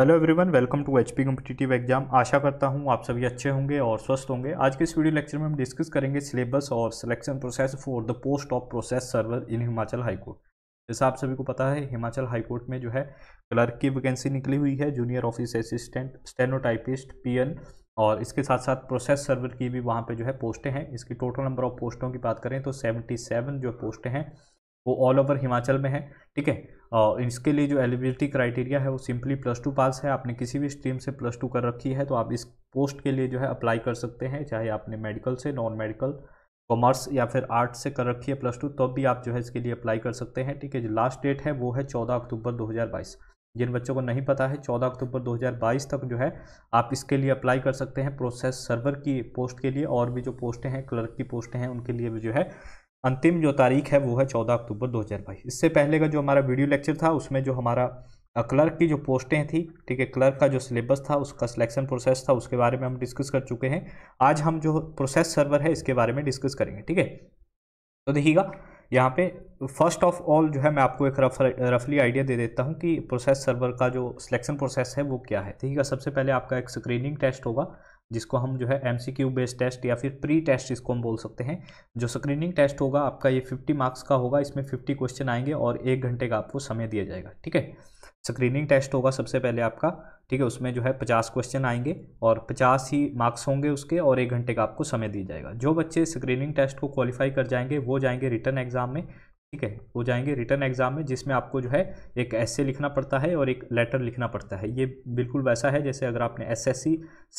hello everyone welcome to HP competitive exam आशा करता हूँ आप सभी अच्छे होंगे और स्वस्थ होंगे आज के इस वीडियो लेक्चर में हम डिस्कस करेंगे सिलेबस और selection process for the post of process server in Himachal high court जैसा आप सभी को पता है हिमाचल हाईकोर्ट में जो है क्लर्क की वैकेंसी निकली हुई है जूनियर ऑफिस असिस्टेंट स्टेनोटाइपिस्ट एन और इसके साथ साथ प्रोसेस सर्वर की भी वहाँ पर जो है पोस्टें हैं इसकी टोटल नंबर ऑफ पोस्टों की बात करें तो सेवन जो पोस्टें हैं वो ऑल ओवर हिमाचल में हैं ठीक है और इसके लिए जो एलिजिबिलिटी क्राइटेरिया है वो सिंपली प्लस टू पास है आपने किसी भी स्ट्रीम से प्लस टू कर रखी है तो आप इस पोस्ट के लिए जो है अप्लाई कर सकते हैं चाहे आपने मेडिकल से नॉन मेडिकल कॉमर्स या फिर आर्ट से कर रखी है प्लस टू तब भी आप जो है इसके लिए अप्लाई कर सकते हैं ठीक है जो लास्ट डेट है वो है चौदह अक्टूबर दो जिन बच्चों को नहीं पता है 14 अक्टूबर 2022 तक जो है आप इसके लिए अप्लाई कर सकते हैं प्रोसेस सर्वर की पोस्ट के लिए और भी जो पोस्टें हैं क्लर्क की पोस्टें हैं उनके लिए भी जो है अंतिम जो तारीख है वो है चौदह अक्टूबर दो हज़ार बाईस इससे पहले का जो हमारा वीडियो लेक्चर था उसमें जो हमारा क्लर्क की जो पोस्टें थी ठीक है क्लर्क का जो सिलेबस था उसका सिलेक्शन प्रोसेस था उसके बारे में हम डिस्कस कर चुके हैं आज हम जो प्रोसेस सर्वर है इसके बारे में डिस्कस करेंगे ठीक है तो देखिएगा यहाँ पे फर्स्ट ऑफ ऑल जो है मैं आपको एक रफ रफली आइडिया दे देता हूँ कि प्रोसेस सर्वर का जो सिलेक्शन प्रोसेस है वो क्या है ठीक है सबसे पहले आपका एक स्क्रीनिंग टेस्ट होगा जिसको हम जो है M C Q based test या फिर प्री टेस्ट इसको हम बोल सकते हैं जो स्क्रीनिंग टेस्ट होगा आपका ये फिफ्टी मार्क्स का होगा इसमें फिफ्टी क्वेश्चन आएंगे और एक घंटे का आपको समय दिया जाएगा ठीक है स्क्रीनिंग टेस्ट होगा सबसे पहले आपका ठीक है उसमें जो है पचास क्वेश्चन आएंगे और पचास ही मार्क्स होंगे उसके और एक घंटे का आपको समय दिया जाएगा जो बच्चे स्क्रीनिंग टेस्ट को क्वालिफाई कर जाएंगे वो जाएंगे रिटर्न एग्जाम में ठीक है वो जाएंगे रिटर्न एग्जाम में जिसमें आपको जो है एक एस लिखना पड़ता है और एक लेटर लिखना पड़ता है ये बिल्कुल वैसा है जैसे अगर आपने एस एस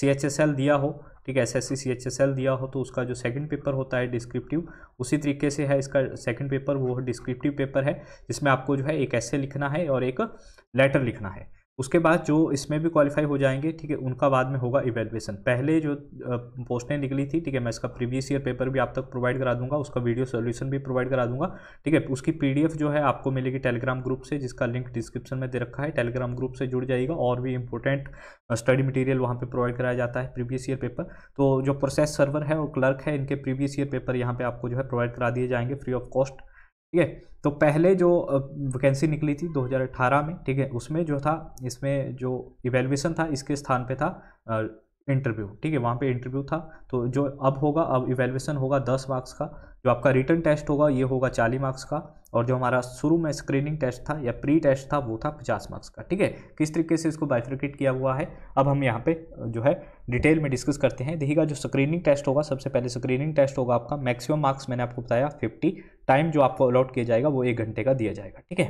सी दिया हो ठीक है एस एस सी दिया हो तो उसका जो सेकंड पेपर होता है डिस्क्रिप्टिव उसी तरीके से है इसका सेकंड पेपर वो डिस्क्रिप्टिव पेपर है जिसमें आपको जो है एक एस लिखना है और एक लेटर लिखना है उसके बाद जो इसमें भी क्वालिफाई हो जाएंगे ठीक है उनका बाद में होगा इवेलुएसन पहले जो पोस्टें निकली थी ठीक है मैं इसका प्रीवियस ईयर पेपर भी आप तक प्रोवाइड करा दूंगा उसका वीडियो सोल्यूशन भी प्रोवाइड करा दूंगा ठीक है उसकी पीडीएफ जो है आपको मिलेगी टेलीग्राम ग्रुप से जिसका लिंक डिस्क्रिप्शन में दे रखा है टेलीग्राम ग्रुप से जुड़ जाएगा और भी इंपॉर्टेंट स्टडी मटीरियल वहाँ पर प्रोवाइड कराया जाता है प्रीवियस ईयर पेपर तो जो प्रोसेस सर्वर है और क्लर्क है इनके प्रीवियस ईयर पेपर यहाँ पर आपको जो है प्रोवाइड करा दिए जाएंगे फ्री ऑफ कॉस्ट ठीक है तो पहले जो वैकेंसी निकली थी 2018 में ठीक है उसमें जो था इसमें जो इवेल्यूशन था इसके स्थान पे था इंटरव्यू ठीक है वहाँ पे इंटरव्यू था तो जो अब होगा अब इवेल्युएसन होगा दस मार्क्स का जो आपका रिटर्न टेस्ट होगा ये होगा चालीस मार्क्स का और जो हमारा शुरू में स्क्रीनिंग टेस्ट था या प्री टेस्ट था वो था पचास मार्क्स का ठीक है किस तरीके से इसको बाइफ्रिकेट किया हुआ है अब हम यहाँ पे जो है डिटेल में डिस्कस करते हैं देखिएगा जो स्क्रीनिंग टेस्ट होगा सबसे पहले स्क्रीनिंग टेस्ट होगा आपका मैक्सिमम मार्क्स मैंने आपको बताया फिफ्टी टाइम जो आपको अलॉट किया जाएगा वो एक घंटे का दिया जाएगा ठीक है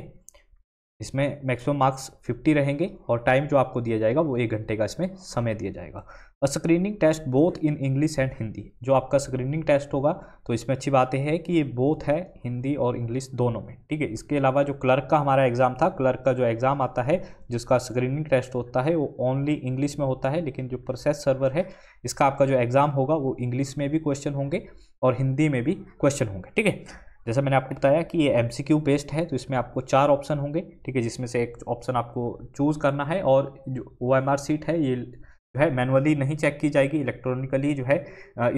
इसमें मैक्सिमम मार्क्स 50 रहेंगे और टाइम जो आपको दिया जाएगा वो एक घंटे का इसमें समय दिया जाएगा uh screening test both in English and Hindi जो आपका स्क्रीनिंग टेस्ट होगा तो इसमें अच्छी बात यह है कि ये बोथ है हिंदी और इंग्लिश दोनों में ठीक है इसके अलावा जो क्लर्क का हमारा एग्ज़ाम था क्लर्क का जो एग्ज़ाम आता है जिसका स्क्रीनिंग टेस्ट होता है वो ओनली इंग्लिश में होता है लेकिन जो प्रोसेस सर्वर है इसका आपका जो एग्ज़ाम होगा वो इंग्लिश में भी क्वेश्चन होंगे और हिंदी में भी क्वेश्चन होंगे ठीक है जैसा मैंने आपको बताया कि ये एम बेस्ड है तो इसमें आपको चार ऑप्शन होंगे ठीक है जिसमें से एक ऑप्शन आपको चूज़ करना है और जो ओ सीट है ये जो है मैनुअली नहीं चेक की जाएगी इलेक्ट्रॉनिकली जो है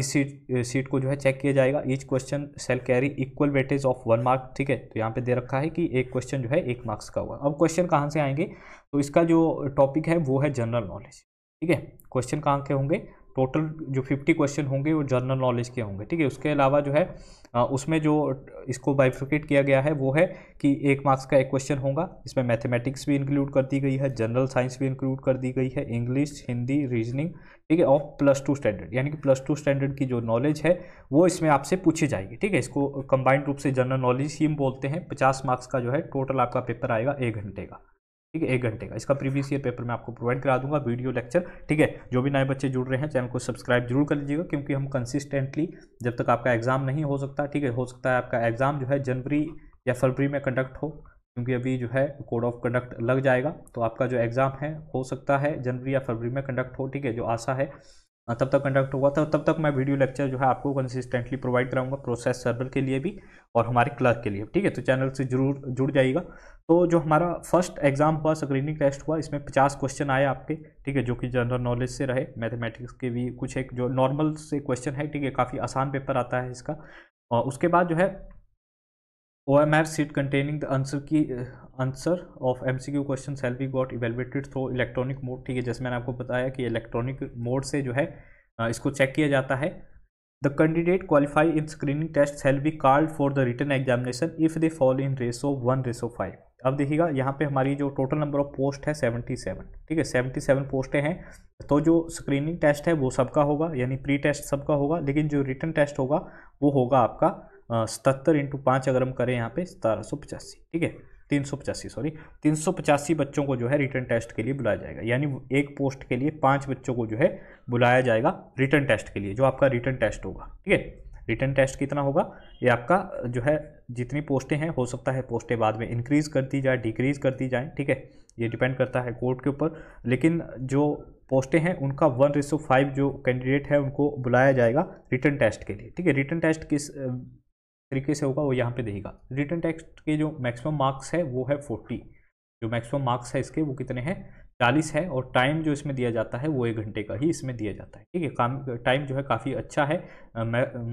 इस सीट सीट को जो है चेक किया जाएगा each question shall carry equal weightage of one mark ठीक है तो यहाँ पे दे रखा है कि एक क्वेश्चन जो है एक मार्क्स का हुआ अब क्वेश्चन कहाँ से आएंगे तो इसका जो टॉपिक है वो है जनरल नॉलेज ठीक है क्वेश्चन कहाँ के होंगे टोटल जो फिफ्टी क्वेश्चन होंगे वो जनरल नॉलेज के होंगे ठीक है उसके अलावा जो है उसमें जो इसको बाइफ्रिकेट किया गया है वो है कि एक मार्क्स का एक क्वेश्चन होगा इसमें मैथमेटिक्स भी इंक्लूड कर दी गई है जनरल साइंस भी इंक्लूड कर दी गई है इंग्लिश हिंदी रीजनिंग ठीक है और प्लस टू स्टैंडर्ड यानी कि प्लस टू स्टैंडर्ड की जो नॉलेज है वो इसमें आपसे पूछी जाएगी ठीक है इसको कंबाइंड रूप से जनरल नॉलेज ही हम बोलते हैं पचास मार्क्स का जो है टोटल आपका पेपर आएगा एक घंटे का ठीक है एक घंटे का इसका प्रीवियस ईयर पेपर मैं आपको प्रोवाइड करा दूंगा वीडियो लेक्चर ठीक है जो भी नए बच्चे जुड़ रहे हैं चैनल को सब्सक्राइब जरूर कर लीजिएगा क्योंकि हम कंसिस्टेंटली जब तक आपका एग्ज़ाम नहीं हो सकता ठीक है हो सकता है आपका एग्ज़ाम जो है जनवरी या फरवरी में कंडक्ट हो क्योंकि अभी जो है कोड ऑफ कंडक्ट लग जाएगा तो आपका जो एग्ज़ाम है हो सकता है जनवरी या फरवरी में कंडक्ट हो ठीक है जो आशा है हाँ, तब तक कंडक्ट हुआ था तब तक मैं वीडियो लेक्चर जो है आपको कंसिस्टेंटली प्रोवाइड कराऊंगा प्रोसेस सर्वर के लिए भी और हमारे क्लर्क के लिए ठीक है तो चैनल से जरूर जुड़ जाइएगा तो जो हमारा फर्स्ट एग्जाम हुआ स्क्रीनिंग टेस्ट हुआ इसमें पचास क्वेश्चन आए आपके ठीक है जो कि जनरल नॉलेज से रहे मैथमेटिक्स के भी कुछ एक जो नॉर्मल से क्वेश्चन है ठीक है काफ़ी आसान पेपर आता है इसका और उसके बाद जो है O M OMF sheet containing the answer key answer of M C Q question shall be got evaluated through electronic mode ठीक है जैसे मैंने आपको बताया कि इलेक्ट्रॉनिक मोड से जो है uh, इसको चेक किया जाता है the candidate qualify in screening test shall be called for the written examination if they fall in ratio one ratio five अब देखिएगा यहाँ पे हमारी जो टोटल नंबर ऑफ पोस्ट है सेवेंटी सेवन ठीक है सेवेंटी सेवन पोस्टें हैं तो जो स्क्रीनिंग टेस्ट है वो सबका होगा यानी प्री टेस्ट सबका होगा लेकिन जो रिटर्न टेस्ट होगा वो होगा आपका सतहत्तर इंटू पाँच अगर हम करें यहाँ पे सतारह सौ पचासी ठीक है तीन सौ पचासी सॉरी तीन सौ पचासी बच्चों को जो है रिटर्न टेस्ट के लिए बुलाया जाएगा यानी एक पोस्ट के लिए पाँच बच्चों को जो है बुलाया जाएगा रिटर्न टेस्ट के लिए जो आपका रिटर्न टेस्ट होगा ठीक है रिटर्न टेस्ट कितना होगा ये आपका जो है जितनी पोस्टें हैं हो सकता है पोस्टें बाद में इंक्रीज़ कर दी जाए डिक्रीज़ कर दी जाए ठीक है ये डिपेंड करता है कोर्ट के ऊपर लेकिन जो पोस्टें हैं उनका वन रिसो फाइव जो कैंडिडेट है उनको बुलाया जाएगा रिटर्न टेस्ट के लिए ठीक है रिटर्न टेस्ट किस तरीके से होगा वो यहाँ पे देगा रिटर्न टेक्स्ट के जो मैक्सिमम मार्क्स है वो है फोर्टी जो मैक्सिमम मार्क्स है इसके वो कितने हैं चालीस है और टाइम जो इसमें दिया जाता है वो एक घंटे का ही इसमें दिया जाता है ठीक है काम टाइम जो है काफ़ी अच्छा है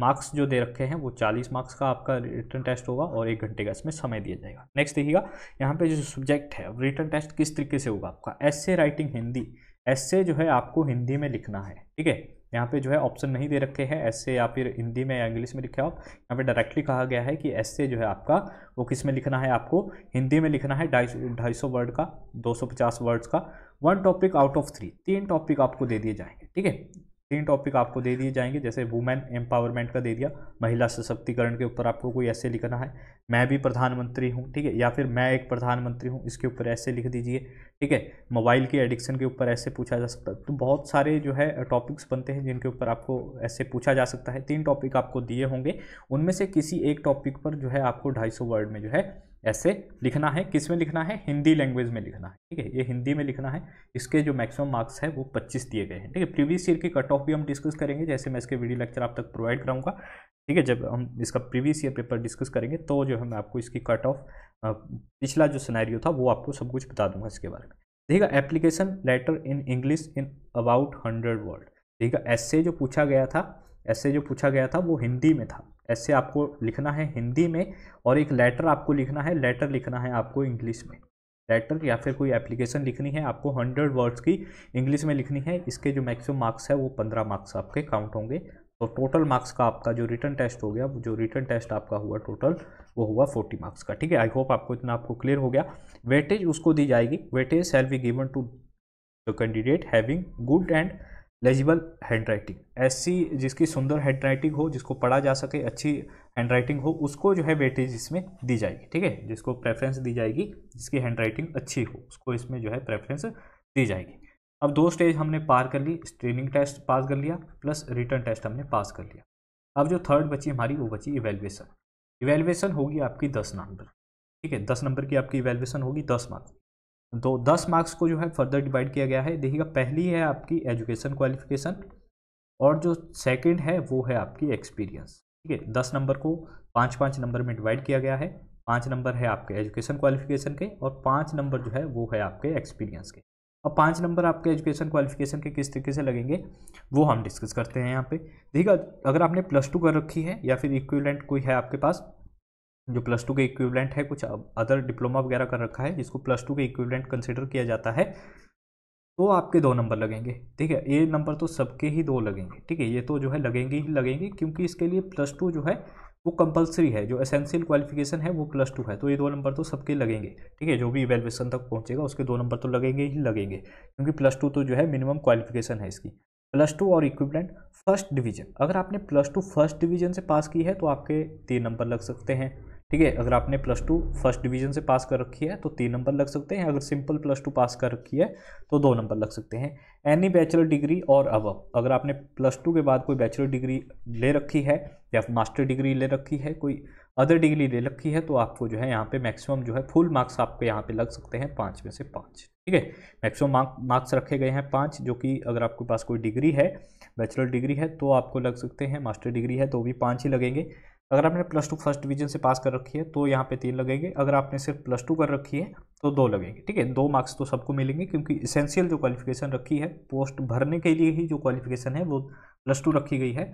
मार्क्स जो दे रखे हैं वो चालीस मार्क्स का आपका रिटर्न टेस्ट होगा और एक घंटे का इसमें समय दिया जाएगा नेक्स्ट देखिएगा यहाँ पर जो सब्जेक्ट है रिटर्न टेस्ट किस तरीके से होगा आपका एस राइटिंग हिंदी एस जो है आपको हिंदी में लिखना है ठीक है यहाँ पे जो है ऑप्शन नहीं दे रखे हैं ऐसे या फिर हिंदी में या इंग्लिश में लिखे आप यहाँ पे डायरेक्टली कहा गया है कि ऐसे जो है आपका वो किस में लिखना है आपको हिंदी में लिखना है ढाई सौ वर्ड का 250 वर्ड्स का one topic out of three तीन टॉपिक आपको दे दिए जाएंगे ठीक है तीन टॉपिक आपको दे दिए जाएंगे जैसे वुमेन एम्पावरमेंट का दे दिया महिला सशक्तिकरण के ऊपर आपको कोई ऐसे लिखना है मैं भी प्रधानमंत्री हूँ ठीक है या फिर मैं एक प्रधानमंत्री हूँ इसके ऊपर ऐसे लिख दीजिए ठीक है मोबाइल के एडिक्शन के ऊपर ऐसे पूछा जा सकता है तो बहुत सारे जो है टॉपिक्स बनते हैं जिनके ऊपर आपको ऐसे पूछा जा सकता है तीन टॉपिक आपको दिए होंगे उनमें से किसी एक टॉपिक पर जो है आपको ढाई वर्ड में जो है ऐसे लिखना है किस में लिखना है हिंदी लैंग्वेज में लिखना है ठीक है ये हिंदी में लिखना है इसके जो मैक्सिमम मार्क्स है वो 25 दिए गए हैं ठीक है प्रीवियस ईयर के कट ऑफ भी हम डिस्कस करेंगे जैसे मैं इसके वीडियो लेक्चर आप तक प्रोवाइड कराऊंगा ठीक है जब हम इसका प्रीवियस ईयर पेपर डिस्कस करेंगे तो जो है मैं आपको इसकी कट ऑफ पिछला जो सिनेरियो था वो आपको सब कुछ बता दूंगा इसके बारे में है application letter in English in about hundred word है ऐसे जो पूछा गया था ऐसे जो पूछा गया था वो हिंदी में था ऐसे आपको लिखना है हिंदी में और एक लेटर आपको लिखना है लेटर लिखना है आपको इंग्लिश में लेटर या फिर कोई एप्लीकेशन लिखनी है आपको हंड्रेड वर्ड्स की इंग्लिश में लिखनी है इसके जो मैक्सिमम मार्क्स है वो पंद्रह मार्क्स आपके काउंट होंगे तो टोटल मार्क्स का आपका जो रिटर्न टेस्ट हो गया जो रिटर्न टेस्ट आपका हुआ टोटल वो हुआ फोर्टी मार्क्स का ठीक है आई होप आपको इतना आपको क्लियर हो गया वेटेज उसको दी जाएगी weightage shall be given to the candidate having good and legible handwriting ऐसी जिसकी सुंदर हैंड राइटिंग हो जिसको पढ़ा जा सके अच्छी हैंड राइटिंग हो उसको जो है वेटेज इसमें दी जाएगी ठीक है जिसको प्रेफरेंस दी जाएगी जिसकी हैंड राइटिंग अच्छी हो उसको इसमें जो है प्रेफरेंस दी जाएगी अब दो स्टेज हमने पार कर ली स्क्रीनिंग टेस्ट पास कर लिया प्लस रिटर्न टेस्ट हमने पास कर लिया अब जो थर्ड बची हमारी वो बची इवेल्युएसन इवेल्युएसन होगी आपकी दस नंबर ठीक है दस नंबर की आपकी इवेल्युएसन होगी दस मार्क्स तो दस मार्क्स को जो है फर्दर डिवाइड किया गया है देखिएगा पहली है आपकी एजुकेशन क्वालिफिकेशन और जो सेकंड है वो है आपकी एक्सपीरियंस ठीक है दस नंबर को पाँच पाँच नंबर में डिवाइड किया गया है पाँच नंबर है आपके एजुकेशन क्वालिफिकेशन के और पाँच नंबर जो है वो है आपके एक्सपीरियंस के अब पाँच नंबर आपके एजुकेशन क्वालिफिकेशन के किस तरीके से लगेंगे वो हम डिस्कस करते हैं यहाँ पे देखिएगा अगर आपने प्लस टू कर रखी है या फिर इक्विलेंट कोई है आपके पास जो प्लस टू के इक्विवलेंट है कुछ अदर डिप्लोमा वगैरह कर रखा है जिसको प्लस टू के इक्विवलेंट कंसिडर किया जाता है तो आपके दो नंबर लगेंगे ठीक है ये नंबर तो सबके ही दो लगेंगे ठीक है ये तो जो है लगेंगे ही लगेंगे क्योंकि इसके लिए प्लस टू जो है वो कंपलसरी है जो एसेंशियल क्वालिफिकेशन है वो प्लस टू है तो ये दो नंबर तो सबके लगेंगे ठीक है जो भी इवेल्युएसन तक पहुंचेगा उसके दो नंबर तो लगेंगे ही लगेंगे क्योंकि प्लस टू तो जो है मिनिमम क्वालिफिकेशन है इसकी प्लस टू और इक्विपमेंट फर्स्ट डिवीजन अगर आपने प्लस टू फर्स्ट डिवीजन से पास की है तो आपके तीन नंबर लग सकते हैं ठीक है अगर आपने प्लस टू फर्स्ट डिवीजन से पास कर रखी है तो तीन नंबर लग सकते हैं अगर सिंपल प्लस टू पास कर रखी है तो दो नंबर लग सकते हैं एनी बैचलर डिग्री और अब अगर आपने प्लस टू के बाद कोई बैचलर डिग्री ले रखी है या मास्टर डिग्री ले रखी है कोई अदर डिग्री ले रखी है तो आपको जो है यहाँ पे मैक्सिमम जो है फुल मार्क्स आपके यहाँ पे लग सकते हैं पाँच में से पाँच ठीक है मैक्सिमम मार्क्स रखे गए हैं पाँच जो कि अगर आपके पास कोई डिग्री है बैचलर डिग्री है तो आपको लग सकते हैं मास्टर डिग्री है तो भी पाँच ही लगेंगे अगर आपने प्लस टू फर्स्ट डिवीजन से पास कर रखी है तो यहाँ पे तीन लगेंगे अगर आपने सिर्फ प्लस टू कर रखी है तो दो लगेंगे ठीक है दो मार्क्स तो सबको मिलेंगे क्योंकि इसेंशियल जो क्वालिफिकेशन रखी है पोस्ट भरने के लिए ही जो क्वालिफिकेशन है वो प्लस टू रखी गई है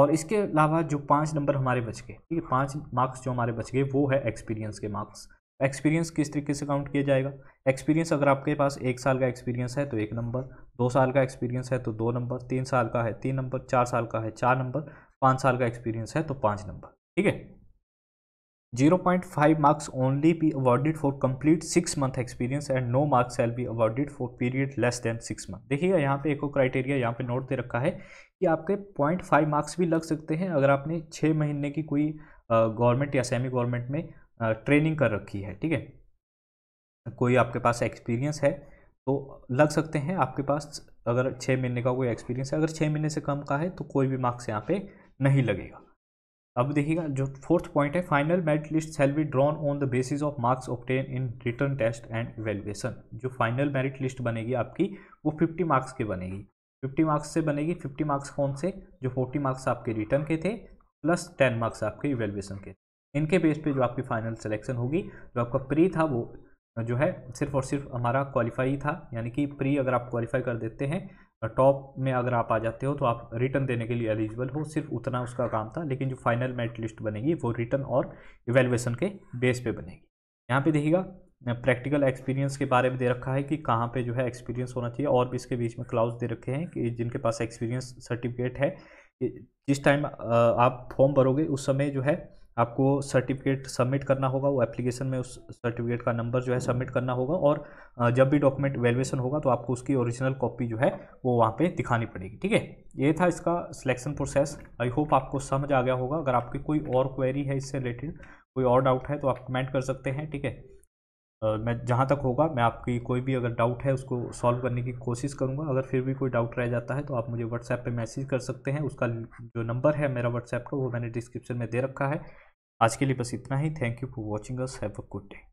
और इसके अलावा जो पाँच नंबर हमारे बच गए ठीक है पाँच मार्क्स जो हमारे बच गए वो है एक्सपीरियंस के मार्क्स एक्सपीरियंस किस तरीके से काउंट किया जाएगा एक्सपीरियंस अगर आपके पास एक साल का एक्सपीरियंस है तो एक नंबर दो साल का एक्सपीरियंस है तो दो नंबर तीन साल का है तीन नंबर चार साल का है चार नंबर पाँच साल का एक्सपीरियंस है तो पाँच नंबर ठीक है zero point five marks only be awarded for complete six month experience and no marks shall be awarded for period less than six month देखिएगा यहाँ पे एक और क्राइटेरिया यहाँ पे नोट दे रखा है कि आपके पॉइंट फाइव मार्क्स भी लग सकते हैं अगर आपने छः महीने की कोई गवर्नमेंट या सेमी गवर्नमेंट में ट्रेनिंग कर रखी है ठीक है कोई आपके पास एक्सपीरियंस है तो लग सकते हैं आपके पास अगर छः महीने का कोई एक्सपीरियंस है अगर छः महीने से कम का है तो कोई भी मार्क्स यहाँ पे नहीं लगेगा अब देखिएगा जो फोर्थ पॉइंट है final merit list shall be drawn on the basis of marks obtained in written test and evaluation जो फाइनल मेरिट लिस्ट बनेगी आपकी वो फिफ्टी मार्क्स की बनेगी फिफ्टी मार्क्स से बनेगी फिफ्टी मार्क्स कौन से जो फोर्टी मार्क्स आपके रिटर्न के थे प्लस टेन मार्क्स आपके इवेल्युएसन के इनके बेस पे जो आपकी फाइनल सिलेक्शन होगी जो आपका प्री था वो जो है सिर्फ और सिर्फ हमारा क्वालिफाई था यानी कि प्री अगर आप क्वालिफाई कर देते हैं टॉप में अगर आप आ जाते हो तो आप रिटर्न देने के लिए एलिजिबल हो सिर्फ उतना उसका काम था लेकिन जो फाइनल मेरिट लिस्ट बनेगी वो रिटर्न और इवेलुएसन के बेस पे बनेगी यहाँ पे देखिएगा प्रैक्टिकल एक्सपीरियंस के बारे में दे रखा है कि कहाँ पे जो है एक्सपीरियंस होना चाहिए और भी इसके बीच में क्लाउज दे रखे हैं कि जिनके पास एक्सपीरियंस सर्टिफिकेट है जिस टाइम आप फॉर्म भरोगे उस समय जो है आपको सर्टिफिकेट सबमिट करना होगा वो एप्लीकेशन में उस सर्टिफिकेट का नंबर जो है सबमिट करना होगा और जब भी डॉक्यूमेंट वैल्यूएशन होगा तो आपको उसकी ओरिजिनल कॉपी जो है वो वहाँ पे दिखानी पड़ेगी ठीक है ये था इसका सिलेक्शन प्रोसेस आई होप आपको समझ आ गया होगा अगर आपकी कोई और क्वेरी है इससे रिलेटेड कोई और डाउट है तो आप कमेंट कर सकते हैं ठीक है मैं जहाँ तक होगा मैं आपकी कोई भी अगर डाउट है उसको सॉल्व करने की कोशिश करूँगा अगर फिर भी कोई डाउट रह जाता है तो आप मुझे व्हाट्सएप पे मैसेज कर सकते हैं उसका जो नंबर है मेरा व्हाट्सएप का वो मैंने डिस्क्रिप्शन में दे रखा है आज के लिए बस इतना ही thank you for watching us have a good day